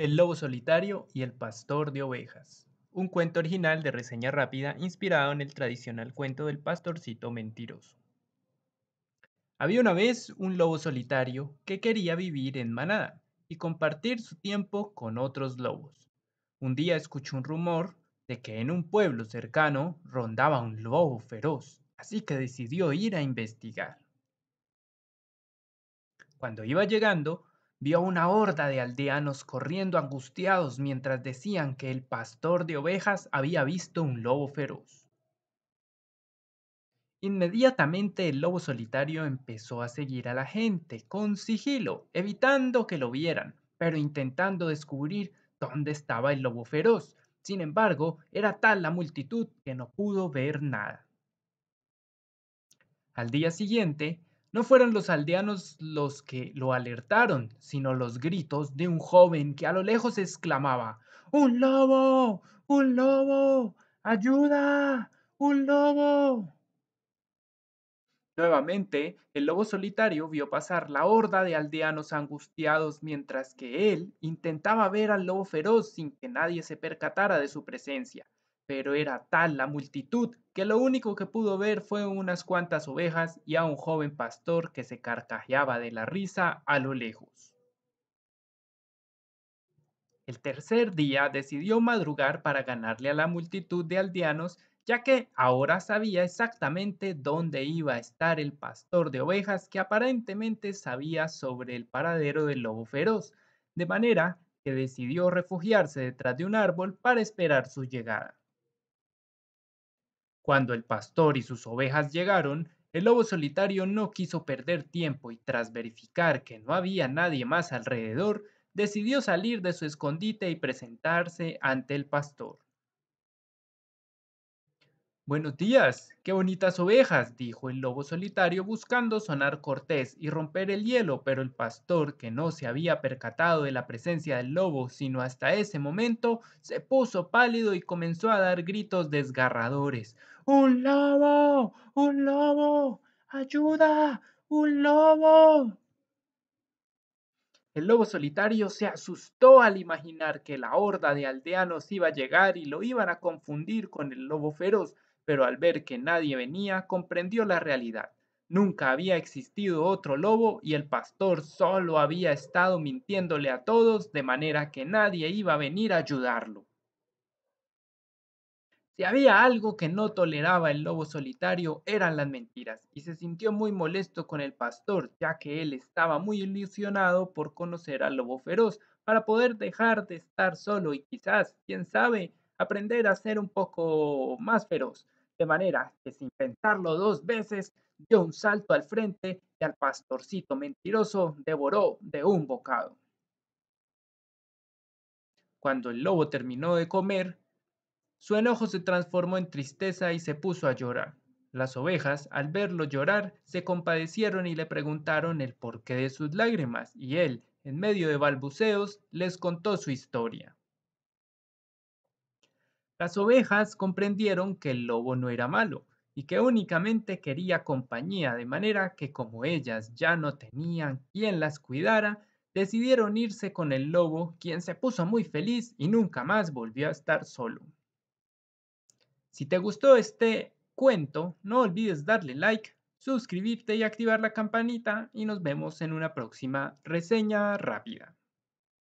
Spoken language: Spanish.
El lobo solitario y el pastor de ovejas. Un cuento original de reseña rápida inspirado en el tradicional cuento del pastorcito mentiroso. Había una vez un lobo solitario que quería vivir en manada y compartir su tiempo con otros lobos. Un día escuchó un rumor de que en un pueblo cercano rondaba un lobo feroz, así que decidió ir a investigar. Cuando iba llegando, vio una horda de aldeanos corriendo angustiados mientras decían que el pastor de ovejas había visto un lobo feroz. Inmediatamente el lobo solitario empezó a seguir a la gente con sigilo, evitando que lo vieran, pero intentando descubrir dónde estaba el lobo feroz. Sin embargo, era tal la multitud que no pudo ver nada. Al día siguiente, no fueron los aldeanos los que lo alertaron, sino los gritos de un joven que a lo lejos exclamaba ¡Un lobo! ¡Un lobo! ¡Ayuda! ¡Un lobo! Nuevamente, el lobo solitario vio pasar la horda de aldeanos angustiados mientras que él intentaba ver al lobo feroz sin que nadie se percatara de su presencia pero era tal la multitud que lo único que pudo ver fue unas cuantas ovejas y a un joven pastor que se carcajeaba de la risa a lo lejos. El tercer día decidió madrugar para ganarle a la multitud de aldeanos, ya que ahora sabía exactamente dónde iba a estar el pastor de ovejas que aparentemente sabía sobre el paradero del lobo feroz, de manera que decidió refugiarse detrás de un árbol para esperar su llegada. Cuando el pastor y sus ovejas llegaron, el lobo solitario no quiso perder tiempo y tras verificar que no había nadie más alrededor, decidió salir de su escondite y presentarse ante el pastor. Buenos días, qué bonitas ovejas, dijo el lobo solitario buscando sonar cortés y romper el hielo, pero el pastor, que no se había percatado de la presencia del lobo sino hasta ese momento, se puso pálido y comenzó a dar gritos desgarradores. ¡Un lobo! ¡Un lobo! ¡Ayuda! ¡Un lobo! El lobo solitario se asustó al imaginar que la horda de aldeanos iba a llegar y lo iban a confundir con el lobo feroz, pero al ver que nadie venía comprendió la realidad. Nunca había existido otro lobo y el pastor solo había estado mintiéndole a todos de manera que nadie iba a venir a ayudarlo. Si había algo que no toleraba el lobo solitario eran las mentiras y se sintió muy molesto con el pastor ya que él estaba muy ilusionado por conocer al lobo feroz para poder dejar de estar solo y quizás, quién sabe, aprender a ser un poco más feroz, de manera que sin pensarlo dos veces, dio un salto al frente y al pastorcito mentiroso devoró de un bocado. Cuando el lobo terminó de comer, su enojo se transformó en tristeza y se puso a llorar. Las ovejas, al verlo llorar, se compadecieron y le preguntaron el porqué de sus lágrimas, y él, en medio de balbuceos, les contó su historia. Las ovejas comprendieron que el lobo no era malo y que únicamente quería compañía, de manera que como ellas ya no tenían quien las cuidara, decidieron irse con el lobo, quien se puso muy feliz y nunca más volvió a estar solo. Si te gustó este cuento, no olvides darle like, suscribirte y activar la campanita y nos vemos en una próxima reseña rápida.